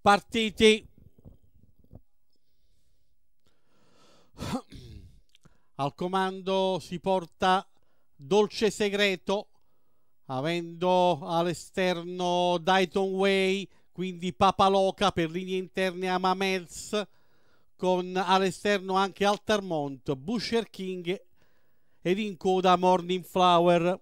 partiti al comando si porta Dolce Segreto avendo all'esterno Dayton Way quindi Papaloca per linee interne a Mamels con all'esterno anche Altarmont, Boucher King ed in coda Morning Flower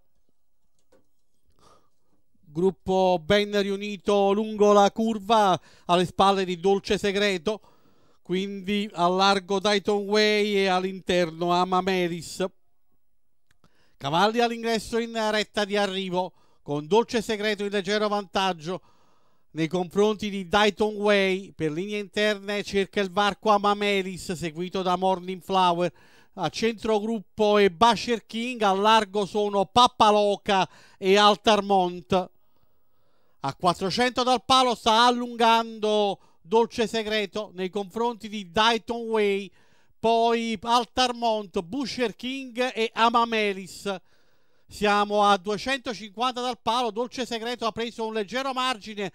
gruppo ben riunito lungo la curva alle spalle di Dolce Segreto, quindi a largo Dayton Way e all'interno Amameris. Cavalli all'ingresso in retta di arrivo con Dolce Segreto in leggero vantaggio nei confronti di Dayton Way per linee interne cerca il varco Amamelis seguito da Morning Flower a centro gruppo e Basher King, a largo sono Pappaloca e Altarmont a 400 dal palo sta allungando Dolce Segreto nei confronti di Dayton Way, poi Altarmont, Busher King e Amamelis. Siamo a 250 dal palo, Dolce Segreto ha preso un leggero margine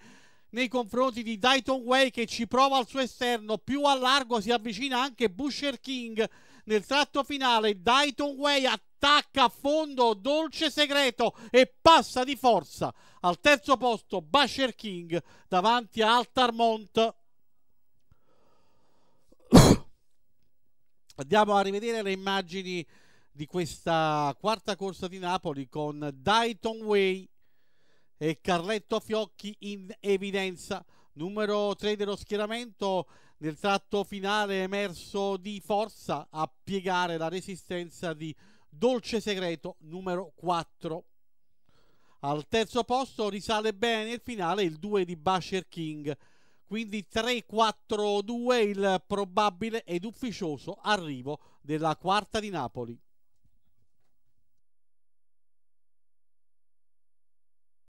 nei confronti di Dayton Way che ci prova al suo esterno, più a largo si avvicina anche Busher King nel tratto finale, Dayton Way a attacca a fondo Dolce Segreto e passa di forza al terzo posto Basher King davanti a Altarmont. Andiamo a rivedere le immagini di questa quarta corsa di Napoli con Dayton Way e Carletto Fiocchi in evidenza. Numero 3 dello schieramento nel tratto finale emerso di forza a piegare la resistenza di Dolce Segreto numero 4. Al terzo posto risale bene il finale il 2 di Basher King, quindi 3-4-2 il probabile ed ufficioso arrivo della quarta di Napoli.